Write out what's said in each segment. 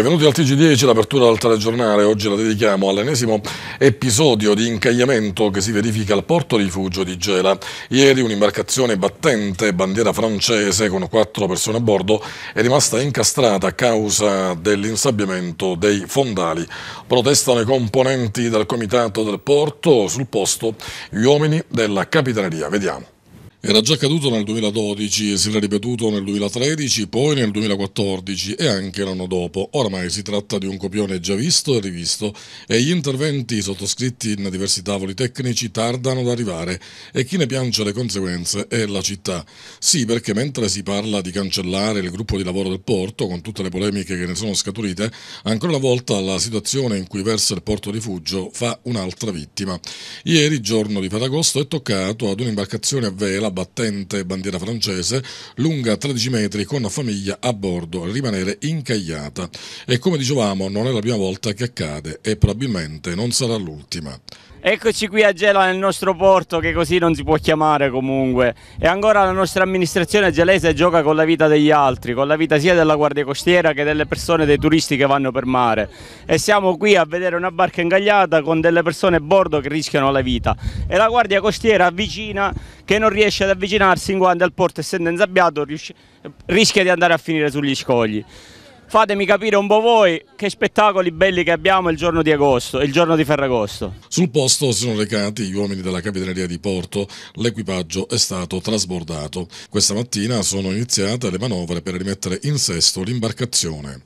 Benvenuti al TG10, l'apertura del telegiornale. Oggi la dedichiamo all'ennesimo episodio di incagliamento che si verifica al porto rifugio di Gela. Ieri un'imbarcazione battente, bandiera francese, con quattro persone a bordo, è rimasta incastrata a causa dell'insabbiamento dei fondali. Protestano i componenti del comitato del porto, sul posto gli uomini della capitaneria. Vediamo. Era già accaduto nel 2012 e si era ripetuto nel 2013, poi nel 2014 e anche l'anno dopo. Oramai si tratta di un copione già visto e rivisto e gli interventi sottoscritti in diversi tavoli tecnici tardano ad arrivare e chi ne piange le conseguenze è la città. Sì, perché mentre si parla di cancellare il gruppo di lavoro del porto, con tutte le polemiche che ne sono scaturite, ancora una volta la situazione in cui versa il porto rifugio fa un'altra vittima. Ieri, giorno di Ferragosto, è toccato ad un'imbarcazione a vela battente bandiera francese, lunga 13 metri con famiglia a bordo, rimanere incagliata. E come dicevamo non è la prima volta che accade e probabilmente non sarà l'ultima. Eccoci qui a Gela nel nostro porto che così non si può chiamare comunque e ancora la nostra amministrazione gelese gioca con la vita degli altri, con la vita sia della guardia costiera che delle persone, dei turisti che vanno per mare e siamo qui a vedere una barca ingagliata con delle persone a bordo che rischiano la vita e la guardia costiera avvicina che non riesce ad avvicinarsi in quanto il porto essendo insabbiato rischia di andare a finire sugli scogli fatemi capire un po' voi che spettacoli belli che abbiamo il giorno di agosto, il giorno di Ferragosto. Sul posto si sono recati gli uomini della Capitaneria di Porto, l'equipaggio è stato trasbordato. Questa mattina sono iniziate le manovre per rimettere in sesto l'imbarcazione.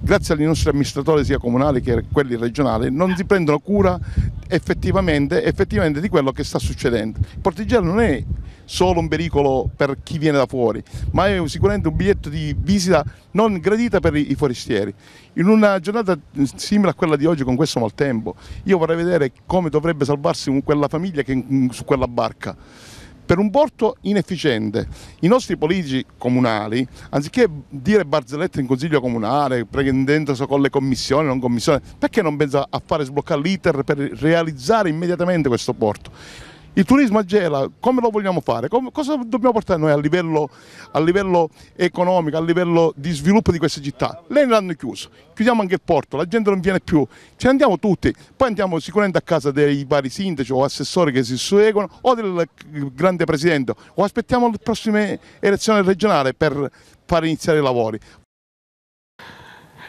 Grazie agli nostri amministratori sia comunali che quelli regionali non si prendono cura effettivamente, effettivamente di quello che sta succedendo. Il portigiano non è solo un pericolo per chi viene da fuori, ma è sicuramente un biglietto di visita non gradita per i forestieri. In una giornata simile a quella di oggi con questo maltempo, io vorrei vedere come dovrebbe salvarsi quella famiglia che su quella barca per un porto inefficiente. I nostri politici comunali, anziché dire barzellette in consiglio comunale, prendendosi con le commissioni, non commissioni, perché non pensa a fare sbloccare l'iter per realizzare immediatamente questo porto? Il turismo a Gela come lo vogliamo fare? Come, cosa dobbiamo portare noi a livello, a livello, economico, a livello di sviluppo di questa città? Lei l'hanno chiuso, chiudiamo anche il porto, la gente non viene più, ce ne andiamo tutti, poi andiamo sicuramente a casa dei vari sindaci o assessori che si seguono o del grande presidente o aspettiamo le prossime elezioni regionali per far iniziare i lavori.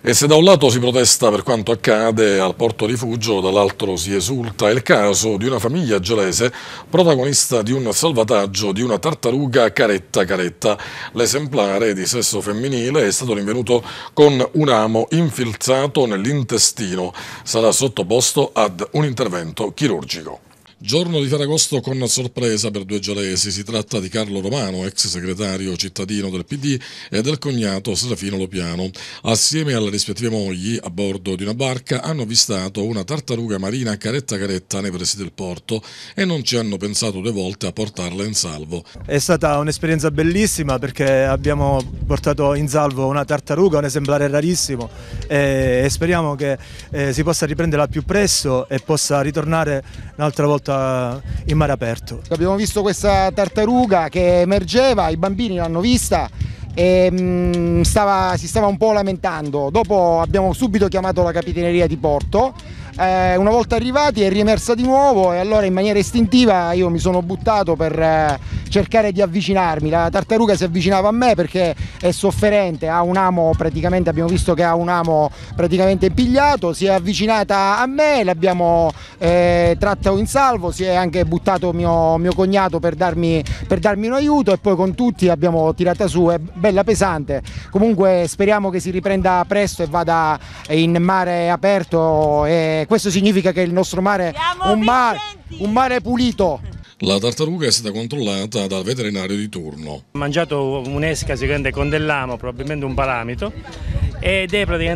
E se da un lato si protesta per quanto accade al porto rifugio, dall'altro si esulta il caso di una famiglia gelese protagonista di un salvataggio di una tartaruga caretta caretta. L'esemplare di sesso femminile è stato rinvenuto con un amo infilzato nell'intestino. Sarà sottoposto ad un intervento chirurgico. Giorno di Ferragosto con sorpresa per due gelesi. Si tratta di Carlo Romano, ex segretario cittadino del PD, e del cognato Serafino Lopiano. Assieme alle rispettive mogli, a bordo di una barca, hanno avvistato una tartaruga marina caretta caretta nei pressi del porto e non ci hanno pensato due volte a portarla in salvo. È stata un'esperienza bellissima perché abbiamo portato in salvo una tartaruga, un esemplare rarissimo e speriamo che eh, si possa riprenderla più presto e possa ritornare un'altra volta tutta in mare aperto. Abbiamo visto questa tartaruga che emergeva, i bambini l'hanno vista e mm, stava, si stava un po' lamentando. Dopo abbiamo subito chiamato la capitaneria di porto eh, una volta arrivati è riemersa di nuovo e allora in maniera istintiva io mi sono buttato per eh, cercare di avvicinarmi. La tartaruga si avvicinava a me perché è sofferente, ha un amo praticamente, abbiamo visto che ha un amo praticamente impigliato, si è avvicinata a me, l'abbiamo eh, tratta in salvo, si è anche buttato mio, mio cognato per darmi, per darmi, un aiuto e poi con tutti abbiamo tirata su, è bella pesante. Comunque speriamo che si riprenda presto e vada in mare aperto e questo significa che il nostro mare è un mare, un mare pulito. La tartaruga è stata controllata dal veterinario di turno. Ha mangiato un'esca con dell'amo, probabilmente un palamito, ed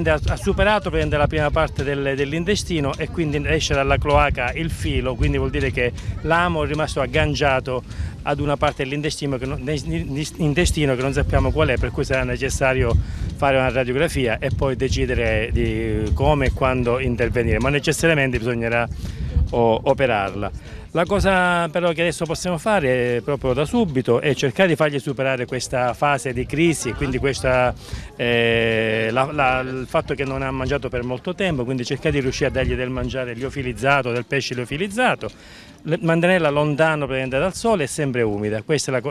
ha superato la prima parte del, dell'intestino e quindi esce dalla cloaca il filo, quindi vuol dire che l'amo è rimasto agganciato ad una parte dell'intestino che, che, non sappiamo qual è, per cui sarà necessario fare una radiografia e poi decidere di come e quando intervenire, ma necessariamente bisognerà operarla. La cosa però che adesso possiamo fare proprio da subito è cercare di fargli superare questa fase di crisi quindi questa, eh, la, la, il fatto che non ha mangiato per molto tempo, quindi cercare di riuscire a dargli del mangiare liofilizzato, del pesce liofilizzato, mantenerla lontano dal sole e sempre umida, questa è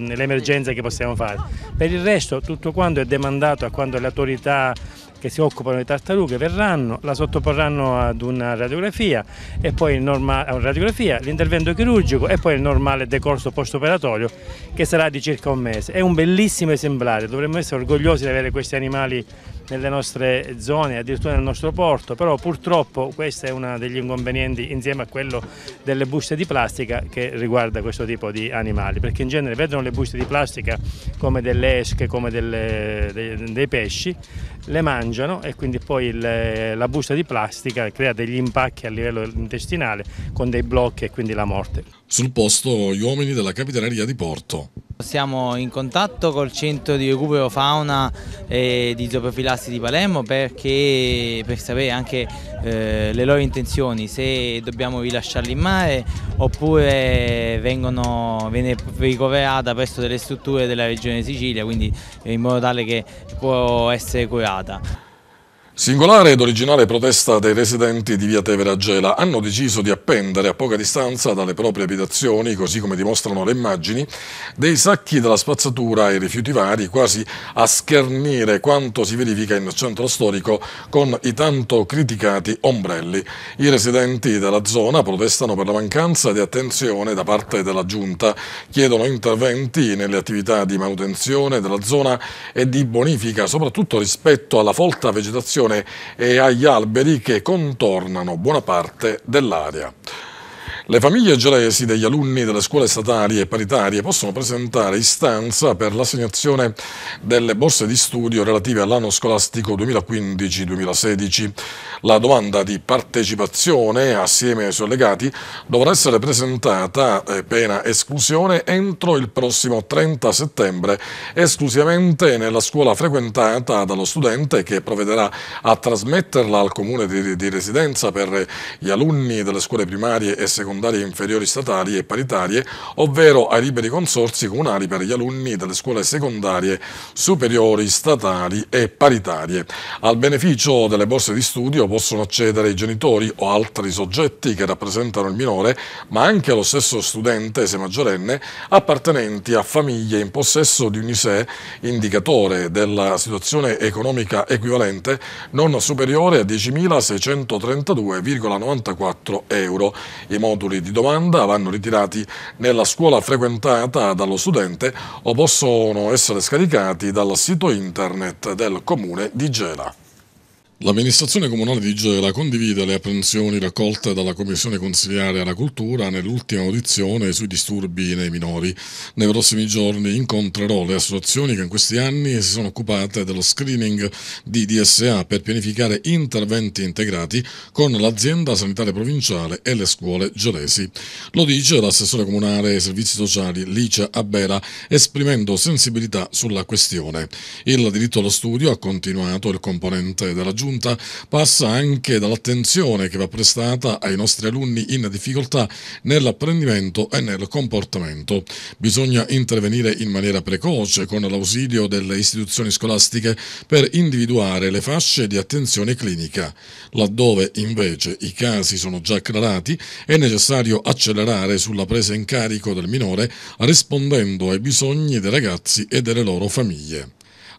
l'emergenza che possiamo fare. Per il resto tutto quanto è demandato a quando le autorità che si occupano di tartarughe verranno, la sottoporranno ad una radiografia, radiografia l'intervento chirurgico e poi il normale decorso post-operatorio che sarà di circa un mese. È un bellissimo esemplare, dovremmo essere orgogliosi di avere questi animali nelle nostre zone, addirittura nel nostro porto, però purtroppo questo è uno degli inconvenienti insieme a quello delle buste di plastica che riguarda questo tipo di animali, perché in genere vedono le buste di plastica come delle esche, come delle, dei, dei pesci le mangiano e quindi poi il, eh, la busta di plastica crea degli impacchi a livello intestinale con dei blocchi e quindi la morte. Sul posto gli uomini della capitaneria di Porto. Siamo in contatto col centro di recupero fauna e eh, di zooprofilassi di Palermo perché, per sapere anche eh, le loro intenzioni, se dobbiamo rilasciarli in mare oppure vengono, viene ricoverata presso delle strutture della regione Sicilia, quindi in modo tale che può essere curata. strada. Singolare ed originale protesta dei residenti di via Tevere Gela hanno deciso di appendere a poca distanza dalle proprie abitazioni, così come dimostrano le immagini, dei sacchi della spazzatura e rifiuti vari, quasi a schernire quanto si verifica in centro storico con i tanto criticati ombrelli. I residenti della zona protestano per la mancanza di attenzione da parte della Giunta, chiedono interventi nelle attività di manutenzione della zona e di bonifica, soprattutto rispetto alla folta vegetazione vegetazione e agli alberi che contornano buona parte dell'area. Le famiglie gelesi degli alunni delle scuole statali e paritarie possono presentare istanza per l'assegnazione delle borse di studio relative all'anno scolastico 2015-2016. La domanda di partecipazione, assieme ai suoi legati, dovrà essere presentata, eh, pena esclusione, entro il prossimo 30 settembre, esclusivamente nella scuola frequentata dallo studente che provvederà a trasmetterla al comune di, di residenza per gli alunni delle scuole primarie e secondarie secondarie inferiori statali e paritarie, ovvero ai liberi consorsi comunali per gli alunni delle scuole secondarie superiori statali e paritarie. Al beneficio delle borse di studio possono accedere i genitori o altri soggetti che rappresentano il minore, ma anche lo stesso studente, se maggiorenne, appartenenti a famiglie in possesso di un ISE indicatore della situazione economica equivalente non superiore a 10.632,94 euro, I moduli moduli di domanda vanno ritirati nella scuola frequentata dallo studente o possono essere scaricati dal sito internet del comune di Gela. L'amministrazione comunale di Gela condivide le apprensioni raccolte dalla Commissione Consigliare alla Cultura nell'ultima audizione sui disturbi nei minori. Nei prossimi giorni incontrerò le associazioni che in questi anni si sono occupate dello screening di DSA per pianificare interventi integrati con l'azienda sanitaria provinciale e le scuole gelesi. Lo dice l'assessore comunale ai servizi sociali Licia Abbera esprimendo sensibilità sulla questione. Il diritto allo studio ha continuato il componente della giunta punta passa anche dall'attenzione che va prestata ai nostri alunni in difficoltà nell'apprendimento e nel comportamento. Bisogna intervenire in maniera precoce con l'ausilio delle istituzioni scolastiche per individuare le fasce di attenzione clinica. Laddove invece i casi sono già acclarati è necessario accelerare sulla presa in carico del minore rispondendo ai bisogni dei ragazzi e delle loro famiglie.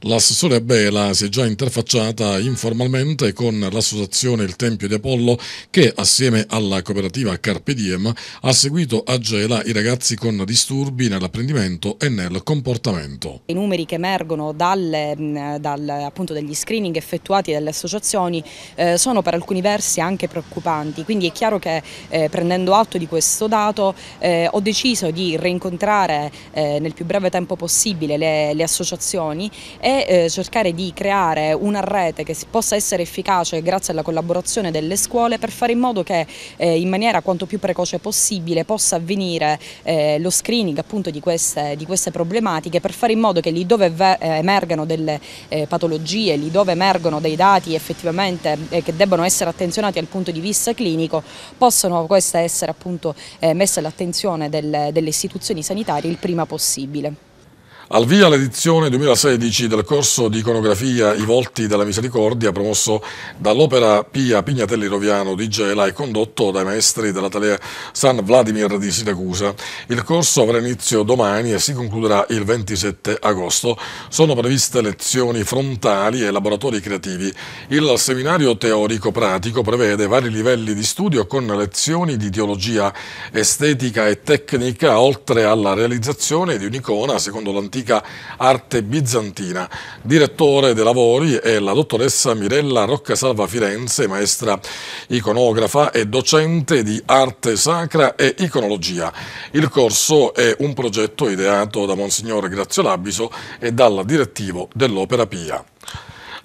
L'assessore Bela si è già interfacciata informalmente con l'associazione Il Tempio di Apollo che assieme alla cooperativa Carpe Diem ha seguito a Gela i ragazzi con disturbi nell'apprendimento e nel comportamento. I numeri che emergono dalle, dal, dagli screening effettuati dalle associazioni eh, sono per alcuni versi anche preoccupanti, quindi è chiaro che eh, prendendo atto di questo dato eh, ho deciso di reincontrare eh, nel più breve tempo possibile le, le associazioni e e eh, cercare di creare una rete che possa essere efficace grazie alla collaborazione delle scuole per fare in modo che eh, in maniera quanto più precoce possibile possa avvenire eh, lo screening appunto di queste, di queste problematiche per fare in modo che lì dove emergano delle patologie, lì dove emergono dei dati effettivamente che debbano essere attenzionati dal punto di vista clinico, possano queste essere appunto messe all'attenzione delle, delle istituzioni sanitarie il prima possibile. Al via l'edizione 2016 del corso di iconografia I volti della misericordia promosso dall'opera Pia Pignatelli Roviano di Gela e condotto dai maestri dell'Atalea San Vladimir di Siracusa. Il corso avrà inizio domani e si concluderà il 27 agosto. Sono previste lezioni frontali e laboratori creativi. Il seminario teorico pratico prevede vari livelli di studio con lezioni di teologia estetica e tecnica oltre alla realizzazione di un'icona secondo l'antico dell'antica arte bizantina. Direttore dei lavori è la dottoressa Mirella Roccasalva Firenze, maestra iconografa e docente di arte sacra e iconologia. Il corso è un progetto ideato da Monsignore Grazio Labiso e dalla direttivo dell'Opera Pia.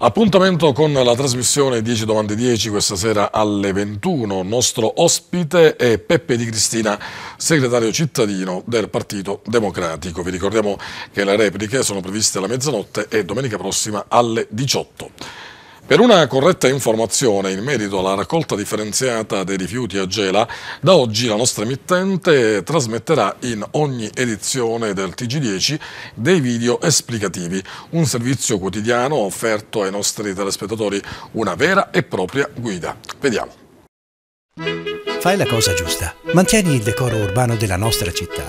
Appuntamento con la trasmissione 10 domande 10 questa sera alle 21. Nostro ospite è Peppe Di Cristina, segretario cittadino del Partito Democratico. Vi ricordiamo che le repliche sono previste alla mezzanotte e domenica prossima alle 18. Per una corretta informazione in merito alla raccolta differenziata dei rifiuti a Gela, da oggi la nostra emittente trasmetterà in ogni edizione del TG10 dei video esplicativi, un servizio quotidiano offerto ai nostri telespettatori, una vera e propria guida. Vediamo. Fai la cosa giusta, mantieni il decoro urbano della nostra città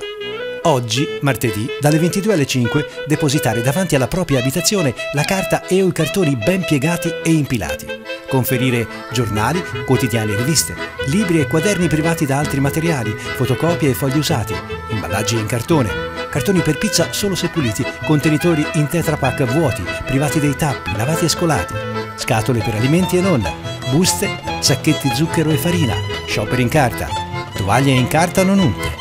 Oggi, martedì, dalle 22 alle 5, depositare davanti alla propria abitazione la carta e o i cartoni ben piegati e impilati. Conferire giornali, quotidiani e riviste, libri e quaderni privati da altri materiali, fotocopie e fogli usati, imballaggi in cartone, cartoni per pizza solo se puliti, contenitori in tetrapack vuoti, privati dei tappi, lavati e scolati, scatole per alimenti e non, buste, sacchetti zucchero e farina, shopper in carta, tovaglie in carta non unte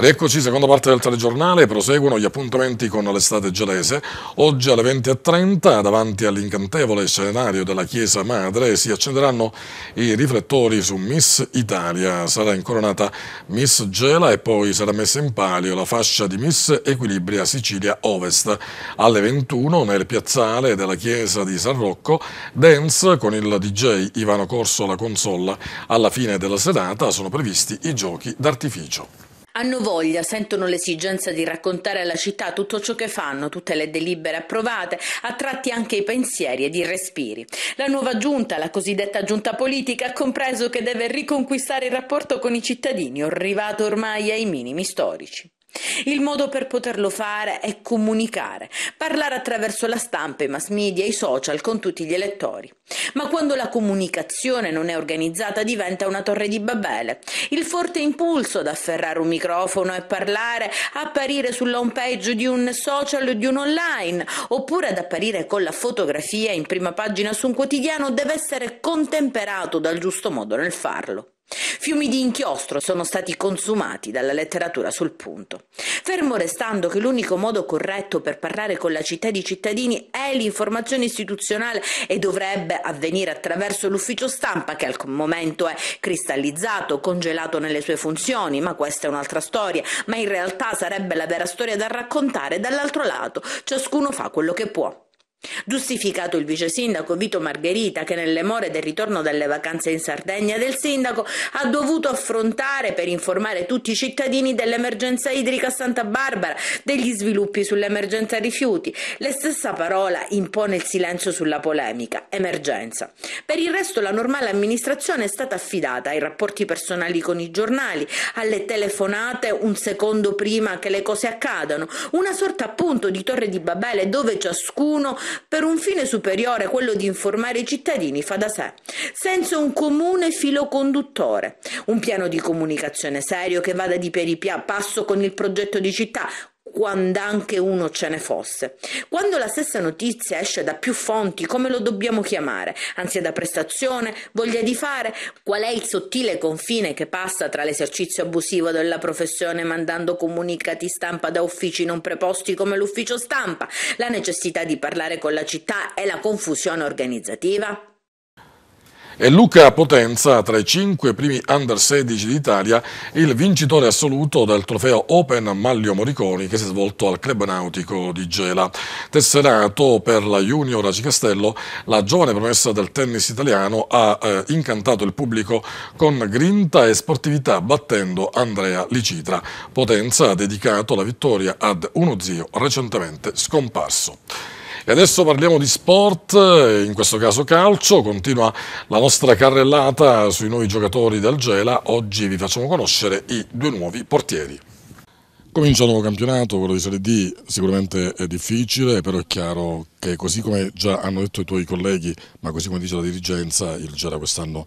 Ed eccoci, seconda parte del telegiornale, proseguono gli appuntamenti con l'estate gelese. Oggi alle 20.30, davanti all'incantevole scenario della Chiesa Madre, si accenderanno i riflettori su Miss Italia. Sarà incoronata Miss Gela e poi sarà messa in palio la fascia di Miss Equilibria Sicilia Ovest. Alle 21 nel piazzale della Chiesa di San Rocco, dance con il DJ Ivano Corso alla consolla. Alla fine della serata sono previsti i giochi d'artificio hanno voglia, sentono l'esigenza di raccontare alla città tutto ciò che fanno, tutte le delibere approvate, a tratti anche i pensieri ed i respiri. La nuova giunta, la cosiddetta giunta politica, ha compreso che deve riconquistare il rapporto con i cittadini, arrivato ormai ai minimi storici. Il modo per poterlo fare è comunicare, parlare attraverso la stampa, i mass media, i social con tutti gli elettori. Ma quando la comunicazione non è organizzata diventa una torre di Babele. Il forte impulso ad afferrare un microfono e parlare, apparire sulla home page di un social o di un online, oppure ad apparire con la fotografia in prima pagina su un quotidiano deve essere contemperato dal giusto modo nel farlo. Fiumi di inchiostro sono stati consumati dalla letteratura sul punto. Fermo restando che l'unico modo corretto per parlare con la città di cittadini è l'informazione istituzionale e dovrebbe avvenire attraverso l'ufficio stampa che al momento è cristallizzato, congelato nelle sue funzioni, ma questa è un'altra storia, ma in realtà sarebbe la vera storia da raccontare dall'altro lato, ciascuno fa quello che può. Giustificato il vice sindaco Vito Margherita che nelle more del ritorno dalle vacanze in Sardegna del sindaco ha dovuto affrontare per informare tutti i cittadini dell'emergenza idrica a Santa Barbara, degli sviluppi sull'emergenza rifiuti. Le stessa parola impone il silenzio sulla polemica, emergenza. Per il resto la normale amministrazione è stata affidata ai rapporti personali con i giornali, alle telefonate un secondo prima che le cose accadano, una sorta appunto di torre di Babele dove ciascuno per un fine superiore, quello di informare i cittadini, fa da sé, senza un comune filo conduttore, un piano di comunicazione serio che vada di peripia passo con il progetto di città, quando anche uno ce ne fosse. Quando la stessa notizia esce da più fonti, come lo dobbiamo chiamare? Ansia da prestazione? Voglia di fare? Qual è il sottile confine che passa tra l'esercizio abusivo della professione mandando comunicati stampa da uffici non preposti come l'ufficio stampa, la necessità di parlare con la città e la confusione organizzativa? e Luca Potenza tra i cinque primi under 16 d'Italia il vincitore assoluto del trofeo Open Maglio Moriconi che si è svolto al club nautico di Gela. Tesserato per la Junior Aci Castello, la giovane promessa del tennis italiano ha eh, incantato il pubblico con grinta e sportività battendo Andrea Licitra. Potenza ha dedicato la vittoria ad uno zio recentemente scomparso. E adesso parliamo di sport, eh, in questo caso calcio, continua la nostra carrellata sui nuovi giocatori del Gela, oggi vi facciamo conoscere i due nuovi portieri. Comincia un nuovo campionato, quello di Serie D sicuramente è difficile, però è chiaro che così come già hanno detto i tuoi colleghi, ma così come dice la dirigenza, il Gela quest'anno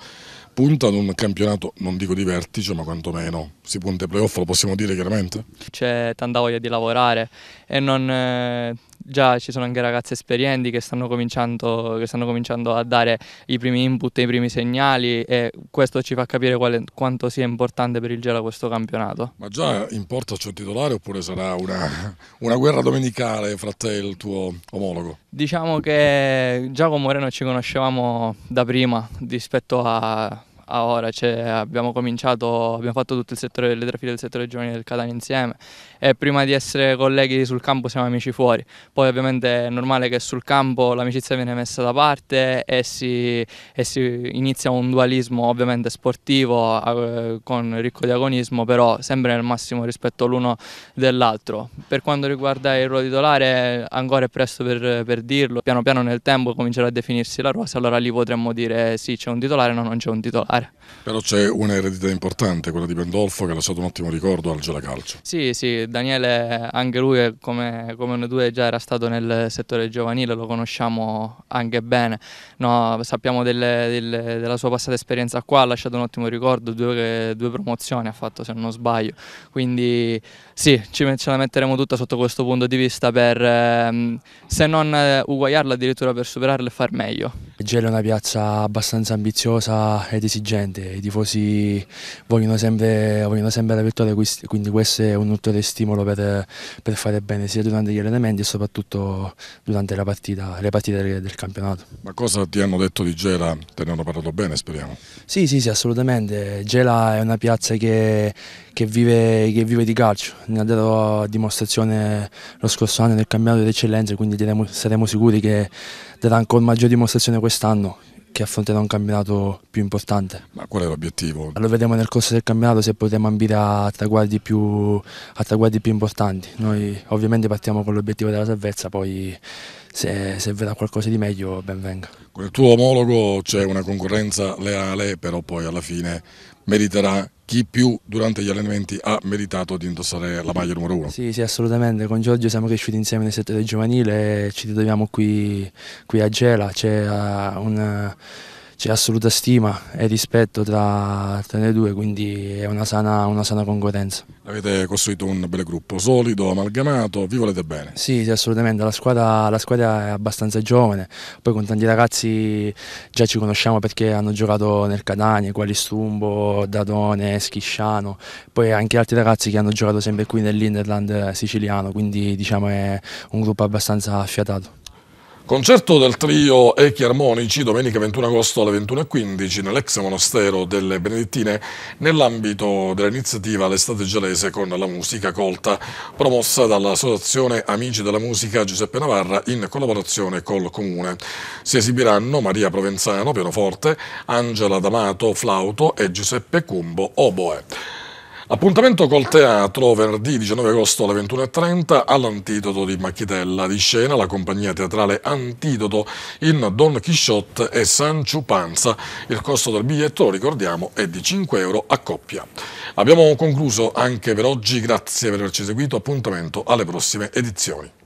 punta ad un campionato, non dico di vertice, ma quantomeno si punta ai playoff, lo possiamo dire chiaramente? C'è tanta voglia di lavorare e non, eh, già ci sono anche ragazze esperienti che stanno cominciando, che stanno cominciando a dare i primi input i primi segnali e questo ci fa capire quale, quanto sia importante per il Gela questo campionato. Ma già in porta c'è un titolare oppure sarà una, una guerra domenicale fra te e il tuo omologo? Diciamo che già con Moreno ci conoscevamo da prima rispetto a a ora, cioè, abbiamo cominciato, abbiamo fatto tutto il settore, le tre file del settore giovanile del Catania insieme e prima di essere colleghi sul campo siamo amici fuori, poi ovviamente è normale che sul campo l'amicizia viene messa da parte e si, e si inizia un dualismo ovviamente sportivo eh, con ricco di agonismo, però sempre nel massimo rispetto l'uno dell'altro. Per quanto riguarda il ruolo titolare ancora è presto per, per dirlo, piano piano nel tempo comincerà a definirsi la rosa, allora lì potremmo dire sì c'è un titolare o no, non c'è un titolare giocare. Però c'è un'eredità importante, quella di Pendolfo, che ha lasciato un ottimo ricordo al Calcio. Sì, sì, Daniele, anche lui eh, come, come noi due già era stato nel settore giovanile, lo conosciamo anche bene, no, sappiamo delle, delle, della sua passata esperienza qua, ha lasciato un ottimo ricordo, due, due promozioni ha fatto se non sbaglio, quindi sì, ci, ce la metteremo tutta sotto questo punto di vista per, ehm, se non eh, uguagliarla, addirittura per superarla e far meglio. Gela è una piazza abbastanza ambiziosa ed esigente gente, i tifosi vogliono sempre, vogliono sempre la vittoria, quindi questo è un ulteriore stimolo per, per, fare bene sia durante gli allenamenti e soprattutto durante partita, le partite del, del, campionato. Ma cosa ti hanno detto di Gela? Te ne hanno parlato bene speriamo? Sì, sì, sì assolutamente, Gela è una piazza che, che, vive, che vive, di calcio, ne ha dato dimostrazione lo scorso anno nel campionato d'eccellenza, quindi saremo sicuri che darà ancora maggiore dimostrazione quest'anno che affronterà un campionato più importante. Ma qual è l'obiettivo? Lo vedremo nel corso del campionato se potremo ambire a traguardi più, a traguardi più importanti. Noi ovviamente partiamo con l'obiettivo della salvezza, poi se, se vedrà qualcosa di meglio ben venga. Con il tuo omologo c'è una concorrenza leale, però poi alla fine meriterà chi più durante gli allenamenti ha meritato di indossare la maglia numero uno. Sì, sì, assolutamente. Con Giorgio siamo cresciuti insieme nel settore giovanile e ci ritroviamo qui, qui a Gela. C'è uh, una c'è assoluta stima e rispetto tra, tra le due, quindi è una sana, una sana, concorrenza. Avete costruito un bel gruppo solido, amalgamato, vi volete bene? Sì, sì assolutamente, la squadra, la squadra, è abbastanza giovane, poi con tanti ragazzi già ci conosciamo perché hanno giocato nel Catania, Qualistumbo, Dadone, Schisciano, poi anche altri ragazzi che hanno giocato sempre qui nell'Inderland siciliano, quindi diciamo è un gruppo abbastanza affiatato. Concerto del trio Echi Armonici domenica 21 agosto alle 21.15 nell'ex monastero delle Benedettine nell'ambito dell'iniziativa L'estate gelese con la musica colta promossa dall'associazione Amici della Musica Giuseppe Navarra in collaborazione col Comune. Si esibiranno Maria Provenzano, pianoforte, Angela D'Amato, flauto e Giuseppe Cumbo, oboe. Appuntamento col teatro venerdì 19 agosto alle 21.30 all'Antidoto di Macchitella. Di scena la compagnia teatrale Antidoto in Don Chisciotte e Sancio Panza. Il costo del biglietto, lo ricordiamo, è di 5 euro a coppia. Abbiamo concluso anche per oggi, grazie per averci seguito, appuntamento alle prossime edizioni.